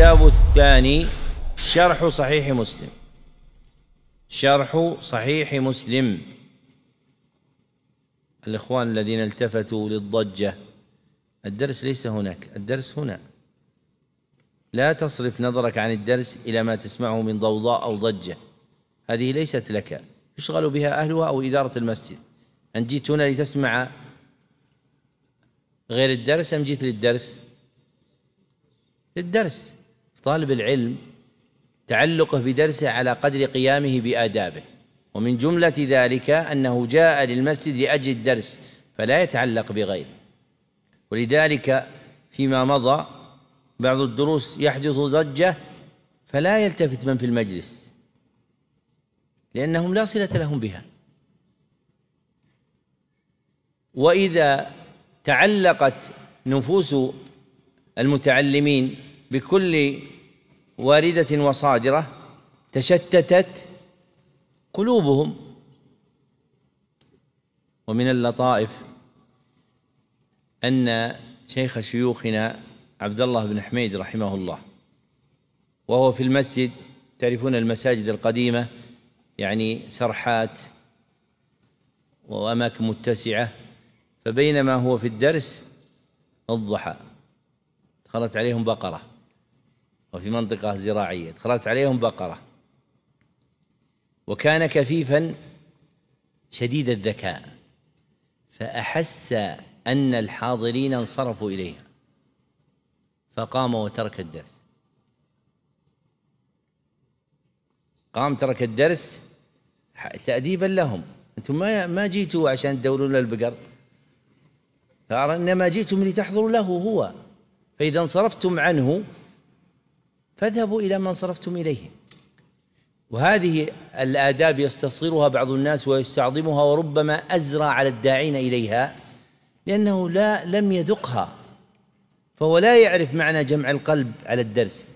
الكتاب الثاني شرح صحيح مسلم شرح صحيح مسلم الإخوان الذين التفتوا للضجة الدرس ليس هناك الدرس هنا لا تصرف نظرك عن الدرس إلى ما تسمعه من ضوضاء أو ضجة هذه ليست لك يشغل بها أهلها أو إدارة المسجد أن جيت هنا لتسمع غير الدرس أم جيت للدرس للدرس طالب العلم تعلقه بدرسه على قدر قيامه بآدابه ومن جملة ذلك أنه جاء للمسجد لأجل الدرس فلا يتعلق بغيره ولذلك فيما مضى بعض الدروس يحدث ضجة فلا يلتفت من في المجلس لأنهم لا صلة لهم بها وإذا تعلقت نفوس المتعلمين بكل واردة وصادرة تشتتت قلوبهم ومن اللطائف أن شيخ شيوخنا عبد الله بن حميد رحمه الله وهو في المسجد تعرفون المساجد القديمة يعني سرحات وأماكن متسعة فبينما هو في الدرس الضحى دخلت عليهم بقرة وفي منطقة زراعية دخلت عليهم بقرة وكان كفيفا شديد الذكاء فأحس أن الحاضرين انصرفوا إليها فقام وترك الدرس قام ترك الدرس تأديبا لهم أنتم ما ما جيتوا عشان تدورون البقر فإنما جئتم لتحضروا له هو فإذا انصرفتم عنه فاذهبوا إلى من صرفتم إليه وهذه الآداب يستصغرها بعض الناس ويستعظمها وربما أزرى على الداعين إليها لأنه لا لم يذقها فهو لا يعرف معنى جمع القلب على الدرس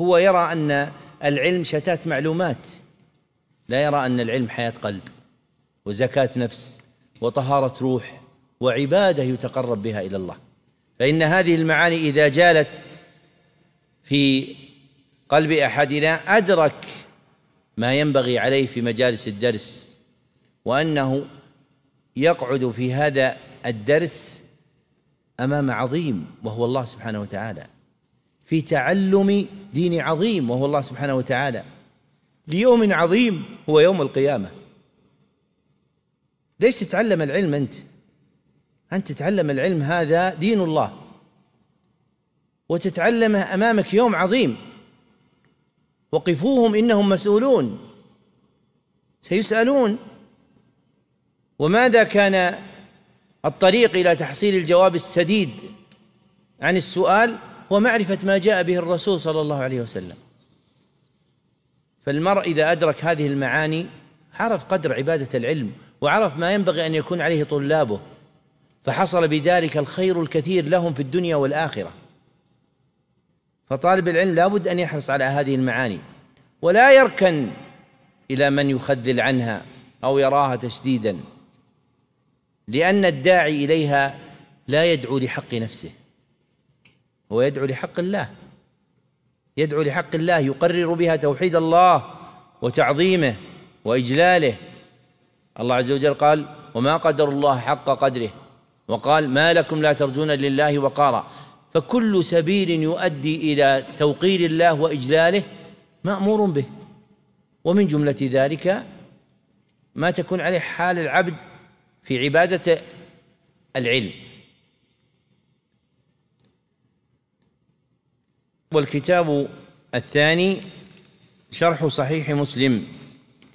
هو يرى أن العلم شتات معلومات لا يرى أن العلم حياة قلب وزكاة نفس وطهارة روح وعبادة يتقرب بها إلى الله فإن هذه المعاني إذا جالت في قلب احدنا ادرك ما ينبغي عليه في مجالس الدرس وانه يقعد في هذا الدرس امام عظيم وهو الله سبحانه وتعالى في تعلم دين عظيم وهو الله سبحانه وتعالى ليوم عظيم هو يوم القيامه ليش تتعلم العلم انت انت تتعلم العلم هذا دين الله وتتعلمه امامك يوم عظيم وقفوهم انهم مسؤولون سيسالون وماذا كان الطريق الى تحصيل الجواب السديد عن السؤال هو معرفه ما جاء به الرسول صلى الله عليه وسلم فالمرء اذا ادرك هذه المعاني عرف قدر عباده العلم وعرف ما ينبغي ان يكون عليه طلابه فحصل بذلك الخير الكثير لهم في الدنيا والاخره فطالب العلم لابد أن يحرص على هذه المعاني ولا يركن إلى من يخذل عنها أو يراها تشديدا لأن الداعي إليها لا يدعو لحق نفسه هو يدعو لحق الله يدعو لحق الله يقرر بها توحيد الله وتعظيمه واجلاله الله عز وجل قال وما قدر الله حق قدره وقال ما لكم لا ترجون لله وقارا فكل سبيل يؤدي الى توقير الله واجلاله مامور به ومن جمله ذلك ما تكون عليه حال العبد في عباده العلم والكتاب الثاني شرح صحيح مسلم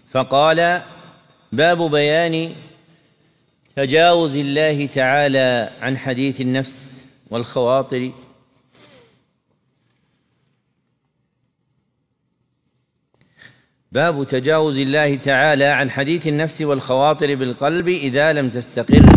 فقال باب بيان تجاوز الله تعالى عن حديث النفس والخواطر باب تجاوز الله تعالى عن حديث النفس والخواطر بالقلب اذا لم تستقر